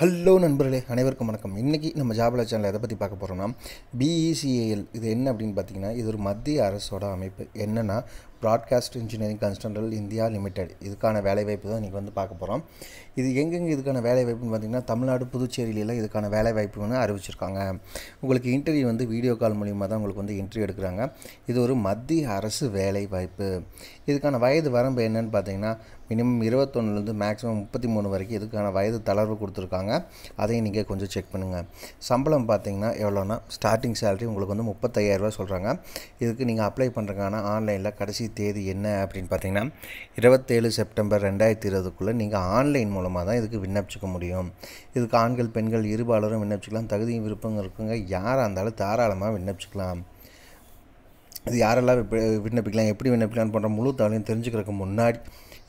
hello நண்பர்களே அனைவருக்கும் வணக்கம் இன்றைக்கி நம்ம ஜாபலா சேனலில் எதை பற்றி பார்க்க போகிறோம்னா பிஇசிஏஎல் e இது என்ன அப்படின்னு பார்த்தீங்கன்னா இது ஒரு மத்திய அரசோட அமைப்பு என்னென்னா broadcast engineering consultants India limited இதுக்கான வேலைவாய்ப்பு தான் இன்றைக்கி வந்து பார்க்க போகிறோம் இது எங்கெங்கே இதுக்கான வேலைவாய்ப்புன்னு பார்த்திங்கன்னா தமிழ்நாடு புதுச்சேரியிலலாம் இதுக்கான வேலைவாய்ப்புன்னு அறிவிச்சிருக்காங்க உங்களுக்கு இன்டர்வியூ வந்து வீடியோ கால் மூலியமாக தான் உங்களுக்கு வந்து இன்டர்வியூ எடுக்கிறாங்க இது ஒரு மத்திய அரசு வேலைவாய்ப்பு இதுக்கான வயது வரம்பு என்னன்னு பார்த்தீங்கன்னா மினிமம் இருபத்தொன்னுலேருந்து மேக்ஸிமம் முப்பத்தி மூணு வரைக்கும் இதுக்கான வயது தளர்வு கொடுத்துருக்காங்க அதையும் நீங்கள் கொஞ்சம் செக் பண்ணுங்கள் சம்பளம் பார்த்தீங்கன்னா எவ்வளோன்னா ஸ்டார்டிங் சேலரி உங்களுக்கு வந்து முப்பத்தையாயிரரூவா சொல்கிறாங்க இதுக்கு நீங்கள் அப்ளை பண்ணுறதுக்கான ஆன்லைனில் கடைசி தேதி என்ன அப்படின்னு பார்த்தீங்கன்னா இருபத்தேழு செப்டம்பர் ரெண்டாயிரத்தி இருபதுக்குள்ளே நீங்கள் ஆன்லைன் மூலமாக தான் இதுக்கு விண்ணப்பிச்சிக்க முடியும் இதுக்கு ஆண்கள் பெண்கள் இருபாலரும் விண்ணப்பிச்சிக்கலாம் தகுதியும் விருப்பம் இருக்குங்க யாராக இருந்தாலும் தாராளமாக விண்ணப்பிச்சிக்கலாம் இது யாரெல்லாம் விண்ணப்பிக்கலாம் எப்படி விண்ணப்பிக்கலாம்னு போன்ற முழு தகவலையும் தெரிஞ்சுக்கிறதுக்கு முன்னாடி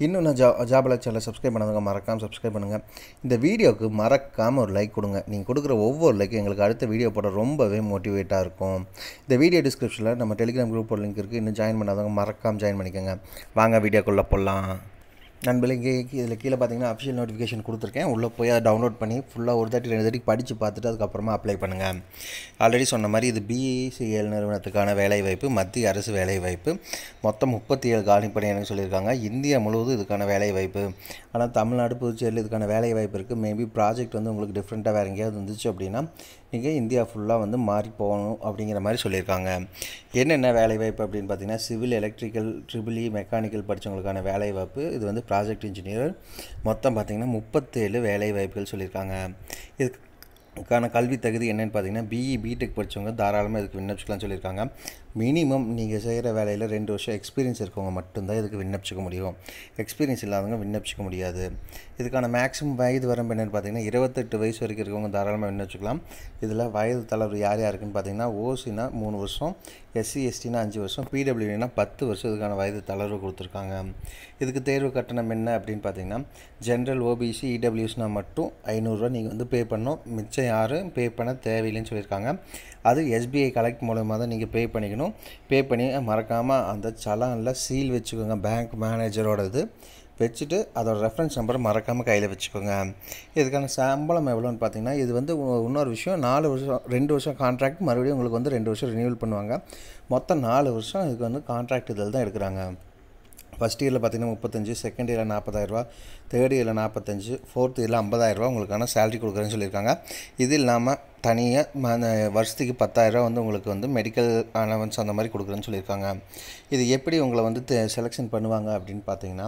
இன்னும் நான் ஜா ஜாபலா சேனலை சப்ஸ்கிரைப் பண்ணாதவங்க மறக்காமல் சப்ஸ்கிரைப் பண்ணுங்கள் இந்த வீடியோவுக்கு மறக்காமல் ஒரு லைக் கொடுங்க நீங்கள் கொடுக்குற ஒவ்வொரு லைக்கும் எங்களுக்கு அடுத்த வீடியோ போட ரொம்பவே மோட்டிவேட்டாக இருக்கும் இந்த வீடியோ டிஸ்கிரிப்ஷனில் நம்ம டெலிகிராம் குரூப்போட லிங்க் இருக்குது இன்னும் ஜாயின் பண்ணாதவங்க மறக்காமல் ஜாயின் பண்ணிக்கோங்க வாங்க வீடியோக்குள்ளே போடலாம் நண்பர்களே இங்கே இதில் கீழே பார்த்தீங்கன்னா அஃபிஷியல் நோட்டிஃபிகேஷன் கொடுத்துருக்கேன் உள்ளே போய் அதை டவுன்லோட் பண்ணி ஃபுல்லாக ஒரு தாட்டி ரெண்டு தாட்டி படித்து பார்த்துட்டு அதுக்கப்புறமா அப்ளை பண்ணுங்கள் ஆல்ரெடி சொன்ன மாதிரி இது பிஇசிஎல் நிறுவனத்துக்கான வேலைவாய்ப்பு மத்திய அரசு வேலைவாய்ப்பு மொத்தம் முப்பத்தி ஏழு காலி பணியாளர்கள் சொல்லியிருக்காங்க இந்தியா முழுவதும் இதுக்கான வேலைவாய்ப்பு ஆனால் தமிழ்நாடு புதுச்சேரியில் இதுக்கான வேலைவாய்ப்பு இருக்குது மேபி ப்ராஜெக்ட் வந்து உங்களுக்கு டிஃப்ரெண்ட்டாக வேறு எங்கேயாவது இருந்துச்சு அப்படின்னா நீங்கள் இந்தியா ஃபுல்லாக வந்து மாறி போகணும் அப்படிங்கிற மாதிரி சொல்லியிருக்காங்க என்னென்ன வேலைவாய்ப்பு அப்படின்னு பார்த்தீங்கன்னா சிவில் எலக்ட்ரிக்கல் ட்ரிபிளி மெக்கானிக்கல் படித்தவங்களுக்கான வேலைவாய்ப்பு இது வந்து ப்ராஜெக்ட் இன்ஜினியர் மொத்தம் பார்த்திங்கன்னா முப்பத்தேழு வேலை வாய்ப்புகள் சொல்லியிருக்காங்க இதுக்கு உட்கான கல்வி தகுதி என்னென்னு பார்த்தீங்கன்னா பிஇ பிடெக் e, படித்தவங்க தாராளமாக இதுக்கு விண்ணப்பிச்சுக்கலாம்னு சொல்லியிருக்காங்க மினிமம் நீங்கள் செய்கிற வேலையில் ரெண்டு வருஷம் எக்ஸ்பீரியன்ஸ் இருக்கவங்க மட்டும்தான் இதுக்கு விண்ணப்பிச்சிக்க முடியும் எக்ஸ்பீரியன்ஸ் இல்லாதவங்க விண்ணப்பிச்சிக்க முடியாது இதுக்கான மேக்ஸிமம் வயது வரம்பு என்னென்னு பார்த்தீங்கன்னா இருபத்தெட்டு வயசு வரைக்கும் இருக்கவங்க தாராளமாக விண்ணப்பிச்சிக்கலாம் இதில் வயது தளர்வு யார் யாருக்குன்னு பார்த்தீங்கன்னா ஓசினா மூணு வருஷம் எஸ்சி எஸ்டினா அஞ்சு வருஷம் பிடபிள்யூனா e பத்து வருஷம் இதுக்கான வயது தளர்வு கொடுத்துருக்காங்க இதுக்கு தேர்வு கட்டணம் என்ன அப்படின்னு பார்த்தீங்கன்னா ஜென்ரல் ஓபிசி இடபிள்யூஸ்னால் மட்டும் ஐநூறுரூவா நீங்கள் வந்து பே பண்ணோம் மிச்சம் யாரும் பே பண்ண தேவையில்லைன்னு சொல்லியிருக்காங்க அது எஸ்பிஐ கலெக்ட் மூலமாக தான் நீங்கள் பே பண்ணிக்கணும் பே பண்ணி மறக்காமல் அந்த சலானில் சீல் வச்சுக்கோங்க பேங்க் மேனேஜரோடது வச்சுட்டு அதோடய ரெஃபரன்ஸ் நம்பர் மறக்காமல் கையில் வச்சுக்கோங்க இதுக்கான சம்பளம் எவ்வளோன்னு பார்த்தீங்கன்னா இது வந்து இன்னொரு விஷயம் நாலு வருஷம் ரெண்டு வருஷம் கான்ட்ராக்ட் மறுபடியும் உங்களுக்கு வந்து ரெண்டு வருஷம் ரினியூவல் பண்ணுவாங்க மொத்தம் நாலு வருஷம் இதுக்கு வந்து கான்ட்ராக்ட் இதில் தான் எடுக்கிறாங்க ஃபஸ்ட் இயரில் பார்த்திங்கன்னா முப்பத்தஞ்சு செகண்ட் இயரில் நாற்பதாயிரரூவா தேர்ட் இயரில் நாற்பத்தஞ்சு ஃபோர்த் இயரில் ஐம்பதாயிரரூவா உங்களுக்கான சேலரி கொடுக்குறேன்னு சொல்லியிருக்காங்க இது இல்லாமல் தனியாக ம வருஷத்துக்கு பத்தாயிரரூவா வந்து உங்களுக்கு வந்து மெடிக்கல் அலவன்ஸ் அந்த மாதிரி கொடுக்குறேன்னு சொல்லியிருக்காங்க இது எப்படி உங்களை வந்து செலெக்ஷன் பண்ணுவாங்க அப்படின்னு பார்த்தீங்கன்னா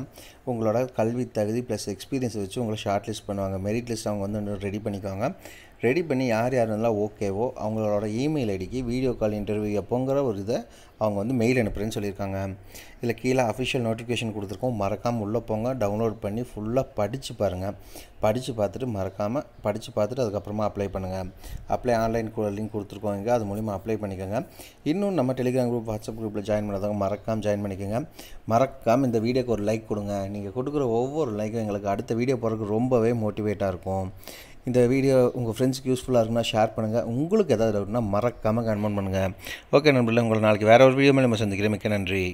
உங்களோட கல்வி தகுதி ப்ளஸ் எக்ஸ்பீரியன்ஸ் வச்சு உங்களை ஷார்ட் லிஸ்ட் பண்ணுவாங்க மெரிட் லிஸ்ட் அவங்க வந்து ரெடி பண்ணிக்குவாங்க ரெடி பண்ணி யார் யார் இருந்தாலும் ஓகேவோ அவங்களோட இமெயில் ஐடிக்கு வீடியோ கால் இன்டர்வியூ எப்போங்கிற ஒரு இதை அவங்க வந்து மெயில் அனுப்புகிறேன்னு சொல்லியிருக்காங்க இதில் கீழே அஃபிஷியல் நோட்டிஃபிகேஷன் கொடுத்துருக்கோம் மறக்காமல் உள்ளே போங்க டவுன்லோட் பண்ணி ஃபுல்லாக படித்து பாருங்கள் படித்து பார்த்துட்டு மறக்காமல் படித்து பார்த்துட்டு அதுக்கப்புறமா அப்ளை பண்ணுங்கள் அப்ளை ஆன்லைன் லிங்க் கொடுத்துருக்கோம் இங்கே அது மூலிமா அப்ளை பண்ணிக்கோங்க இன்னும் நம்ம டெலிகிராம் குரூப் வாட்ஸ்அப் குரூப்பில் ஜாயின் பண்ணுறவங்க மறக்காமல் ஜாயின் பண்ணிக்கோங்க மறக்காமல் இந்த வீடியோக்கு ஒரு லைக் கொடுங்க நீங்கள் கொடுக்குற ஒவ்வொரு லைக்கும் எங்களுக்கு அடுத்த வீடியோ போகிறதுக்கு ரொம்பவே மோட்டிவேட்டாக இருக்கும் இந்த வீடியோ உங்கள் ஃப்ரெண்ட்ஸுக்கு யூஸ்ஃபுல்லாக இருக்குன்னா ஷேர் பண்ணுங்கள் உங்களுக்கு எதாவது டவுட்னா மறக்காமல் கன்மெண்ட் பண்ணுங்கள் ஓகே நண்பர்களே உங்களை நாளைக்கு வேறு ஒரு வீடியோ மேலே நம்ம சந்திக்கிறேன் மிக்க நன்றி